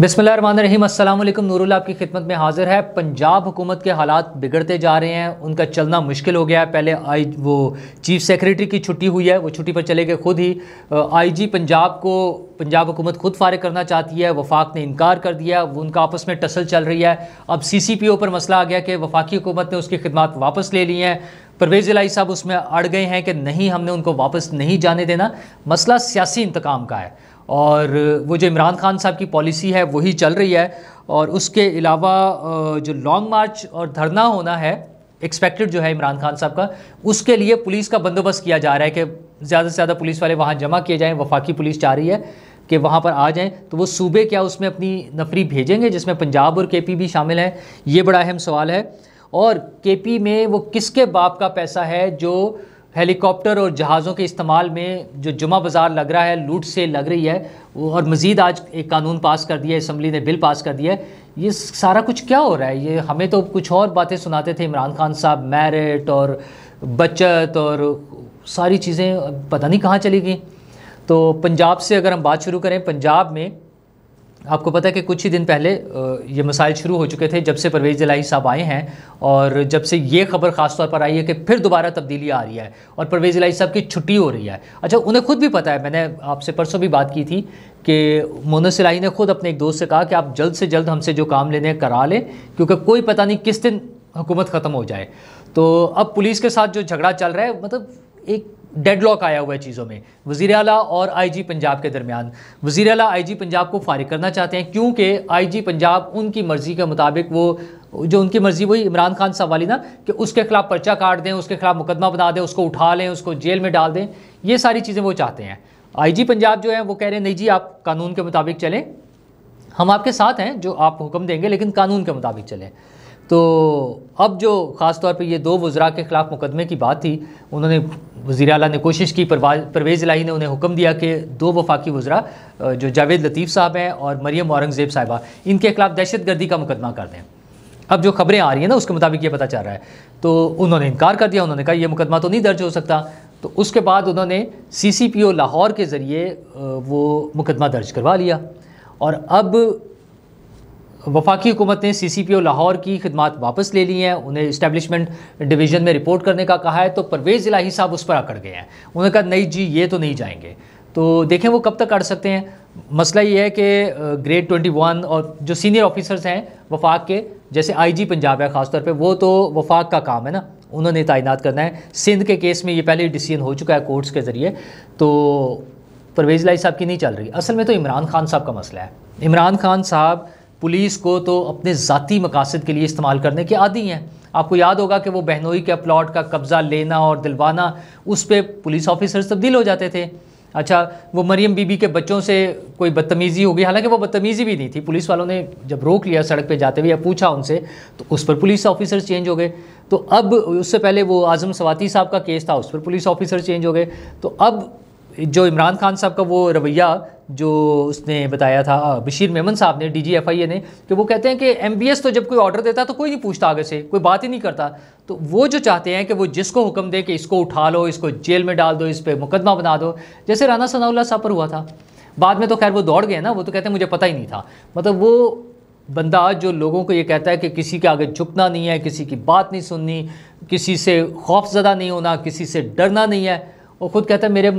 बिसमीम नूरुल आपकी खिदमत में हाजिर है पंजाब हुकूमत के हालात बिगड़ते जा रहे हैं उनका चलना मुश्किल हो गया है पहले आई वो चीफ सेक्रेटरी की छुट्टी हुई है वो छुट्टी पर चले गए खुद ही आईजी पंजाब को पंजाब हुकूमत खुद फारिग करना चाहती है वफाक ने इनकार कर दिया वो उनका आपस में टसल चल रही है अब सी सी पी ओ पर मसला आ गया कि वफाकी हुकूमत ने उसकी खिदमत वापस ले ली हैं परवेज़ इलाई साहब उसमें अड़ गए हैं कि नहीं हमने उनको वापस नहीं जाने देना मसला सियासी इंतकाम का है और वो जो इमरान खान साहब की पॉलिसी है वही चल रही है और उसके अलावा जो लॉन्ग मार्च और धरना होना है एक्सपेक्टेड जो है इमरान खान साहब का उसके लिए पुलिस का बंदोबस्त किया जा रहा है कि ज़्यादा से ज़्यादा पुलिस वाले वहाँ जमा किए जाएँ वफाकी पुलिस चाह रही है कि वहाँ पर आ जाएँ तो वो सूबे क्या उसमें अपनी नफरी भेजेंगे जिसमें पंजाब और पी भी शामिल हैं ये बड़ा अहम सवाल है और पी में वो किसके बाप का पैसा है जो हेलीकॉप्टर और जहाज़ों के इस्तेमाल में जो जुमा बाज़ार लग रहा है लूट से लग रही है और मज़ीद आज एक कानून पास कर दिया इसम्बली ने बिल पास कर दिया है ये सारा कुछ क्या हो रहा है ये हमें तो कुछ और बातें सुनाते थे इमरान खान साहब मैरिट और बचत और सारी चीज़ें पता नहीं कहाँ चली गई तो पंजाब से अगर हम बात शुरू करें पंजाब में आपको पता है कि कुछ ही दिन पहले ये मसाइल शुरू हो चुके थे जब से परवेज़ दलाई साहब आए हैं और जब से ये खबर खास तौर पर आई है कि फिर दोबारा तब्दीली आ रही है और परवेज़ दलाई साहब की छुट्टी हो रही है अच्छा उन्हें खुद भी पता है मैंने आपसे परसों भी बात की थी कि मोनस सिलाई ने खुद अपने एक दोस्त से कहा कि आप जल्द से जल्द हमसे जो काम लेने करा लें क्योंकि कोई पता नहीं किस दिन हुकूमत ख़त्म हो जाए तो अब पुलिस के साथ जो झगड़ा चल रहा है मतलब एक डेडलॉक आया हुआ है चीज़ों में वज़ी अला और आईजी पंजाब के दरमियान वज़ी अला जी पंजाब को फारिग करना चाहते हैं क्योंकि आईजी पंजाब उनकी मर्ज़ी के मुताबिक वो जो उनकी मर्ज़ी वही इमरान खान साहब वाली ना कि उसके खिलाफ पर्चा काट दें उसके खिलाफ मुकदमा बना दें उसको उठा लें उसको जेल में डाल दें ये सारी चीज़ें वो चाहते हैं जी पंजाब जो है वो कह रहे हैं नहीं जी आप कानून के मुताबिक चलें हम आपके साथ हैं जो आप हुक्म देंगे लेकिन कानून के मुताबिक चलें तो अब जो ख़ास तौर पे ये दो वज़रा के ख़िलाफ़ मुकदमे की बात थी उन्होंने वज़ी अला ने कोशिश की परवेज़ लाही ने उन्हें हुक्म दिया कि दो वफाकी वज्रा जो जावेद लतीफ़ साहब हैं और मरियम औरंगज़ेब साहिबा इनके खिलाफ दहशत गर्दी का मुकदमा कर दें अब जो खबरें आ रही हैं ना उसके मुताबिक ये पता चल रहा है तो उन्होंने इनकार कर दिया उन्होंने कहा यह मुकदमा तो नहीं दर्ज हो सकता तो उसके बाद उन्होंने सी सी पी ओ लाहौर के ज़रिए वो मुकदमा दर्ज करवा लिया और अब वफाकी हुकूमत ने सी सी पी ओ लाहौर की खदमात वापस ले ली हैं उन्हें इस्टेबलिशमेंट डिवीज़न में रिपोर्ट करने का कहा है तो परवेज़ इलाही साहब उस पर अकड़ गए हैं उन्होंने कहा नहीं जी ये तो नहीं जाएंगे तो देखें वो कब तक अड़ सकते हैं मसला ये है कि ग्रेड ट्वेंटी वन और जो सीनियर ऑफिसर्स हैं वफाक के जैसे आई जी पंजाब है ख़ासतौर पर वो तो वफाक का काम है ना उन्होंने तैनात करना है सिंध के केस में ये पहले डिसीजन हो चुका है कोर्ट्स के ज़रिए तो परवेज़ इलाही साहब की नहीं चल रही असल में तो इमरान खान साहब का मसला है इमरान खान साहब पुलिस को तो अपने ज़ाती मकासद के लिए इस्तेमाल करने के आदि हैं आपको याद होगा कि वो बहनोई के प्लाट का कब्ज़ा लेना और दिलवाना उस पर पुलिस ऑफिसर्स तब्दील हो जाते थे अच्छा वो मरियम बीबी के बच्चों से कोई बदतमीज़ी हो गई हालांकि वो बदतमीज़ी भी नहीं थी पुलिस वालों ने जब रोक लिया सड़क पे जाते हुए या पूछा उनसे तो उस पर पुलिस ऑफिसर चेंज हो गए तो अब उससे पहले वो आज़म सवाती साहब का केस था उस पर पुलिस ऑफिसर चेंज हो गए तो अब जो इमरान खान साहब का वो रवैया जो उसने बताया था बशीर मेमन साहब ने डी जी ने कि तो वो कहते हैं कि एम तो जब कोई ऑर्डर देता है तो कोई नहीं पूछता आगे से कोई बात ही नहीं करता तो वो जो चाहते हैं कि वो जिसको हुक्म दे कि इसको उठा लो इसको जेल में डाल दो इस पर मुकदमा बना दो जैसे राना सनाउल्ला साहब पर हुआ था बाद में तो खैर वो दौड़ गए ना वो तो कहते हैं मुझे पता ही नहीं था मतलब वो बंदा जो लोगों को ये कहता है कि किसी के आगे झुकना नहीं है किसी की बात नहीं सुननी किसी से खौफजदा नहीं होना किसी से डरना नहीं है वो ख़ुद कहता है मेरे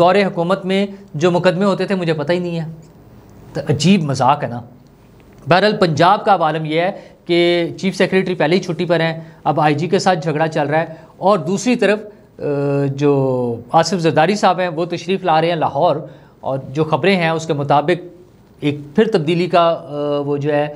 दौरे हुकूमत में जो मुकदमे होते थे मुझे पता ही नहीं है तो अजीब मजाक है ना बहरहाल पंजाब का अब आलम यह है कि चीफ सेक्रेटरी पहले ही छुट्टी पर हैं अब आईजी के साथ झगड़ा चल रहा है और दूसरी तरफ जो आसिफ जरदारी साहब हैं वो तशरीफ़ ला रहे हैं लाहौर और जो खबरें हैं उसके मुताबिक एक फिर तब्दीली का वो जो है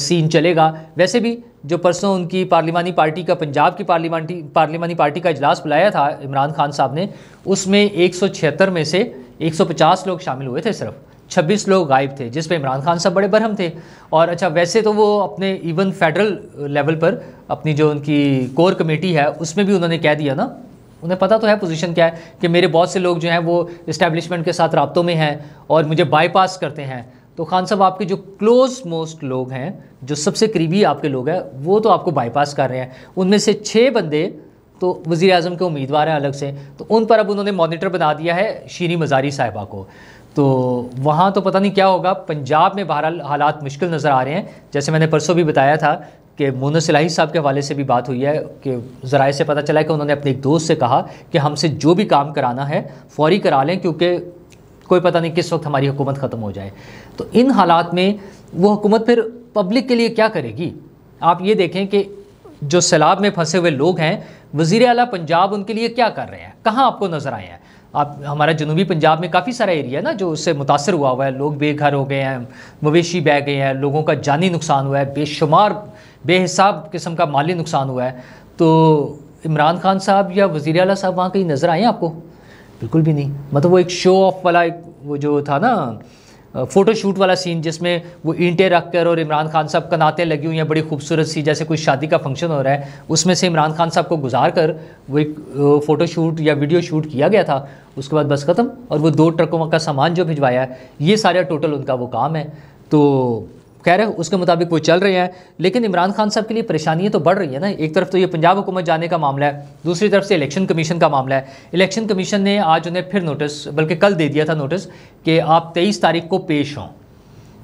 सीन चलेगा वैसे भी जो परसों उनकी पार्लिमानी पार्टी का पंजाब की पार्लिमानी पार्लिमानी पार्टी का इजलास बुलाया था इमरान खान साहब ने उसमें एक में से 150 लोग शामिल हुए थे सिर्फ 26 लोग गायब थे जिसमें इमरान खान साहब बड़े बरहम थे और अच्छा वैसे तो वो अपने इवन फेडरल लेवल पर अपनी जो उनकी कोर कमेटी है उसमें भी उन्होंने कह दिया ना उन्हें पता तो है पोजीशन क्या है कि मेरे बहुत से लोग जो हैं वो इस्टेब्लिशमेंट के साथ रबतों में हैं और मुझे बाईपास करते हैं तो खान साहब आपके जो क्लोज मोस्ट लोग हैं जो सबसे करीबी आपके लोग हैं वो तो आपको बाईपास कर रहे हैं उनमें से छः बंदे तो वज़ी अजम के उम्मीदवार हैं अलग से तो उन पर अब उन्होंने मॉनिटर बना दिया है शीरी मज़ारी साहिबा को तो वहाँ तो पता नहीं क्या होगा पंजाब में बहरहाल हालात मुश्किल नज़र आ रहे हैं जैसे मैंने परसों भी बताया था कि मोन सिलाही साहब के हवाले से भी बात हुई है कि ज़रा से पता चला है कि उन्होंने अपने एक दोस्त से कहा कि हमसे जो भी काम कराना है फौरी करा लें क्योंकि कोई पता नहीं किस वक्त हमारी हुकूमत ख़त्म हो जाए तो इन हालात में वो हुकूमत फिर पब्लिक के लिए क्या करेगी आप ये देखें कि जो सैलाब में फंसे हुए लोग हैं वज़ी अला पंजाब उनके लिए क्या कर रहे हैं कहाँ आपको नज़र आए हैं आप हमारा जनूबी पंजाब में काफ़ी सारा एरिया है ना जो उससे मुतासर हुआ हुआ है लोग बेघर हो गए हैं मवेशी बह गए हैं लोगों का जानी नुकसान हुआ है बेशुमार बेहिसाब किस्म का माली नुकसान हुआ है तो इमरान खान साहब या वज़ी अला साहब वहाँ कहीं नज़र आए हैं आपको बिल्कुल भी नहीं मतलब वो एक शो ऑफ वाला एक वो जो था ना फ़ोटो शूट वाला सीन जिसमें वो ईंटें रख कर और इमरान खान साहब का नाते लगी हुई हैं बड़ी खूबसूरत सी जैसे कोई शादी का फंक्शन हो रहा है उसमें से इमरान खान साहब को गुजार कर वो एक फ़ोटो शूट या वीडियो शूट किया गया था उसके बाद बस ख़त्म और वो दो ट्रकों का सामान जो भिजवाया है ये सारा टोटल उनका वो काम है तो खैर उसके मुताबिक वो चल रहे हैं लेकिन इमरान खान साहब के लिए परेशानियाँ तो बढ़ रही है ना एक तरफ तो ये पंजाब हुकूमत जाने का मामला है दूसरी तरफ से इलेक्शन कमीशन का मामला है इलेक्शन कमीशन ने आज उन्हें फिर नोटिस बल्कि कल दे दिया था नोटिस कि आप तेईस तारीख को पेश हों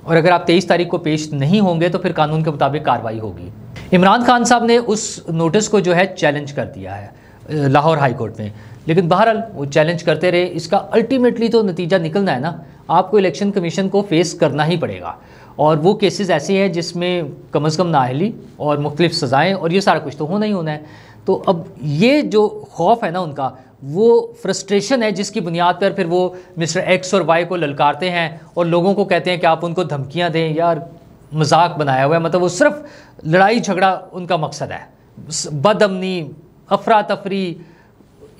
और अगर आप तेईस तारीख को पेश नहीं होंगे तो फिर कानून के मुताबिक कार्रवाई होगी इमरान खान साहब ने उस नोटिस को जो है चैलेंज कर दिया है लाहौर हाई कोर्ट में लेकिन बहरहाल वो चैलेंज करते रहे इसका अल्टीमेटली तो नतीजा निकलना है ना आपको इलेक्शन कमीशन को फेस करना ही पड़ेगा और वो केसेस ऐसे हैं जिसमें कम अज़ कम नाहली और मुख्तलिफ सज़ाएँ और ये सारा कुछ तो होना ही होना है तो अब ये जो खौफ है ना उनका वो फ्रस्ट्रेशन है जिसकी बुनियाद पर फिर वो मिस्टर एक्स और वाई को ललकारते हैं और लोगों को कहते हैं कि आप उनको धमकियाँ दें यार मजाक बनाया हुआ है मतलब वो सिर्फ लड़ाई झगड़ा उनका मकसद है बदमनी अफरा तफरी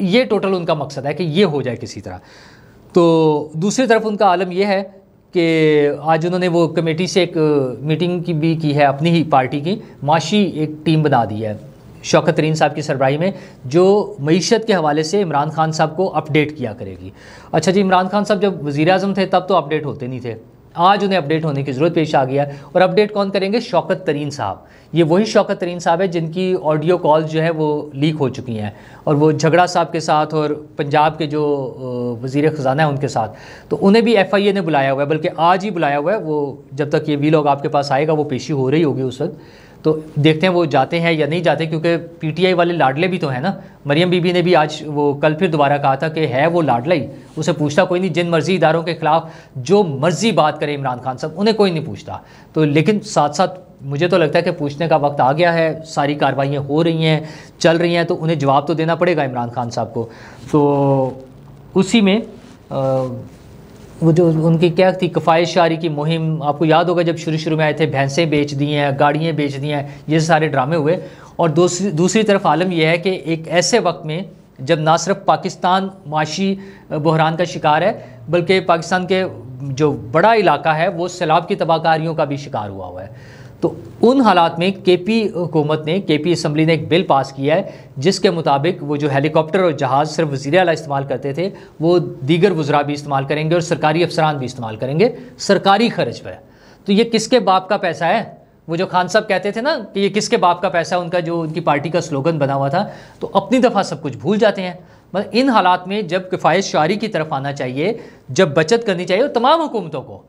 ये टोटल उनका मकसद है कि ये हो जाए किसी तरह तो दूसरी तरफ उनका आलम यह है कि आज उन्होंने वो कमेटी से एक मीटिंग की भी की है अपनी ही पार्टी की माशी एक टीम बना दी है शौकत तरीन साहब की सरबराही में जो मीशत के हवाले से इमरान खान साहब को अपडेट किया करेगी अच्छा जी इमरान खान साहब जब वज़ी अजम थे तब तो अपडेट होते नहीं थे आज उन्हें अपडेट होने की ज़रूरत पेश आ गया है और अपडेट कौन करेंगे शौकत तरीन साहब ये वही शौकत तरीन साहब है जिनकी ऑडियो कॉल जो है वो लीक हो चुकी हैं और वो झगड़ा साहब के साथ और पंजाब के जो वजीर ख़जाना है उनके साथ तो उन्हें भी एफ आई ए ने बुलाया हुआ है बल्कि आज ही बुलाया हुआ है वो जब तक ये वी लोग आपके पास आएगा वो पेशी हो रही होगी उस वक्त तो देखते हैं वो जाते हैं या नहीं जाते क्योंकि पीटीआई वाले लाडले भी तो हैं ना मरियम बीबी ने भी आज वो कल फिर दोबारा कहा था कि है वो लाडला ही उसे पूछता कोई नहीं जिन मर्जी इदारों के ख़िलाफ़ जो मर्जी बात करें इमरान खान साहब उन्हें कोई नहीं पूछता तो लेकिन साथ साथ मुझे तो लगता है कि पूछने का वक्त आ गया है सारी कार्रवाइयाँ हो रही हैं चल रही हैं तो उन्हें जवाब तो देना पड़ेगा इमरान खान साहब को तो उसी में आ, वो जो उनकी क्या थी कफायत शारी की मुहिम आपको याद होगा जब शुरू शुरू में आए थे भैंसें बेच दी हैं गाड़ियाँ बेच दी हैं ये सारे ड्रामे हुए और दूसरी दूसरी तरफ आलम यह है कि एक ऐसे वक्त में जब ना सिर्फ पाकिस्तान माशी बहरान का शिकार है बल्कि पाकिस्तान के जो बड़ा इलाका है वो सैलाब की तबाहकारियों का भी शिकार हुआ हुआ है तो उन हालात में के पी हुकूमत ने के पी इसम्बली ने एक बिल पास किया है जिसके मुताबिक वो जो हेलीकॉप्टर और जहाज़ सिर्फ वजी अला इस्तेमाल करते थे वो दीगर वज्रा भी इस्तेमाल करेंगे और सरकारी अफसरान भी इस्तेमाल करेंगे सरकारी खर्च पर तो ये किसके बाप का पैसा है वो जो खान साहब कहते थे ना कि ये किसके बाप का पैसा उनका जो उनकी पार्टी का स्लोगन बना हुआ था तो अपनी दफ़ा सब कुछ भूल जाते हैं मतलब इन हालात में जब किफ़ायत शारी की तरफ आना चाहिए जब बचत करनी चाहिए और तमाम हुकूमतों को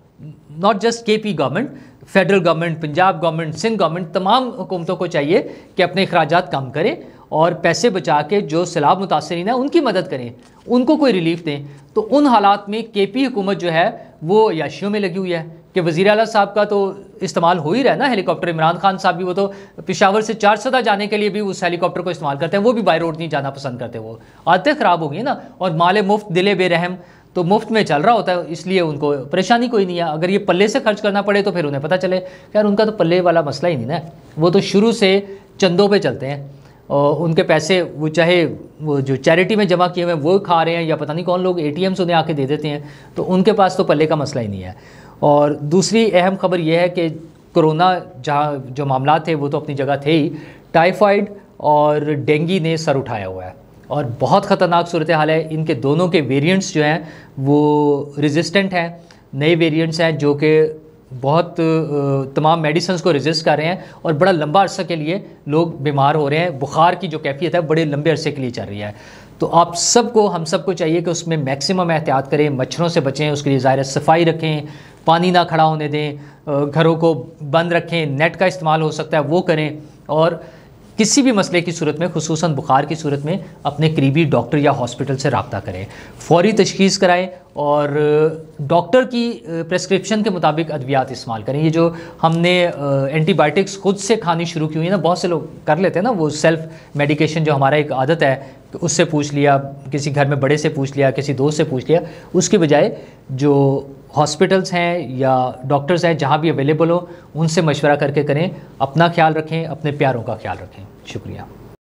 not just K P government federal government Punjab government Sindh government तमाम हुकूमतों को चाहिए कि अपने अखराज कम करें और पैसे बचा के जो सैलाब मुतासरीन है उनकी मदद करें उनको कोई रिलीफ दें तो उन हालात में के पी हुकूमत जो है वो याशियों में लगी हुई है कि वज़ी अला साहब का तो इस्तेमाल हो ही रहा है ना हेलीकॉप्टर इमरान खान साहब भी वो तो पिशावर से चार सदा जाने के लिए भी उस हेलीकॉप्टर को इस्तेमाल करते हैं वो भी बाई रोड नहीं जाना पसंद करते वो आदतें ख़राब हो गई ना और माले मुफ्त दिले बेरहम तो मुफ्त में चल रहा होता है इसलिए उनको परेशानी कोई नहीं है अगर ये पल्ले से खर्च करना पड़े तो फिर उन्हें पता चले यार उनका तो पल्ले वाला मसला ही नहीं ना वो तो शुरू से चंदों पे चलते हैं और उनके पैसे वो चाहे वो जो चैरिटी में जमा किए हुए हैं वो खा रहे हैं या पता नहीं कौन लोग ए टी उन्हें आके दे देते हैं तो उनके पास तो पल्ले का मसला ही नहीं है और दूसरी अहम खबर यह है कि कोरोना जहाँ जो मामला थे वो तो अपनी जगह थे ही टाइफाइड और डेंगी ने सर उठाया हुआ है और बहुत ख़तरनाक सूरत हाल है इनके दोनों के वेरिएंट्स जो हैं वो रेजिस्टेंट हैं नए वेरिएंट्स हैं जो कि बहुत तमाम मेडिसन को रेजिस्ट कर रहे हैं और बड़ा लंबा अरसा के लिए लोग बीमार हो रहे हैं बुखार की जो कैफियत है बड़े लंबे अरसे के लिए चल रही है तो आप सबको हम सबको चाहिए कि उसमें मैक्सिमम एहतियात करें मच्छरों से बचें उसके लिए ज़ाहिर सफाई रखें पानी ना खड़ा होने दें घरों को बंद रखें नेट का इस्तेमाल हो सकता है वो करें और किसी भी मसले की सूरत में खसूस बुखार की सूरत में अपने करीबी डॉक्टर या हॉस्पिटल से रबता करें फौरी तशीस कराएँ और डॉक्टर की प्रेस्क्रिप्शन के मुताबिक अद्वियात इस्तेमाल करें ये जो हमने एंटीबायोटिक्स खुद से खानी शुरू की हुई है ना बहुत से लोग कर लेते हैं ना वो सेल्फ मेडिकेशन जो हमारा एक आदत है उससे पूछ लिया किसी घर में बड़े से पूछ लिया किसी दोस्त से पूछ लिया उसके बजाय जो हॉस्पिटल्स हैं या डॉक्टर्स हैं जहाँ भी अवेलेबल हो उनसे मशवरा करके करें अपना ख्याल रखें अपने प्यारों का ख्याल रखें शुक्रिया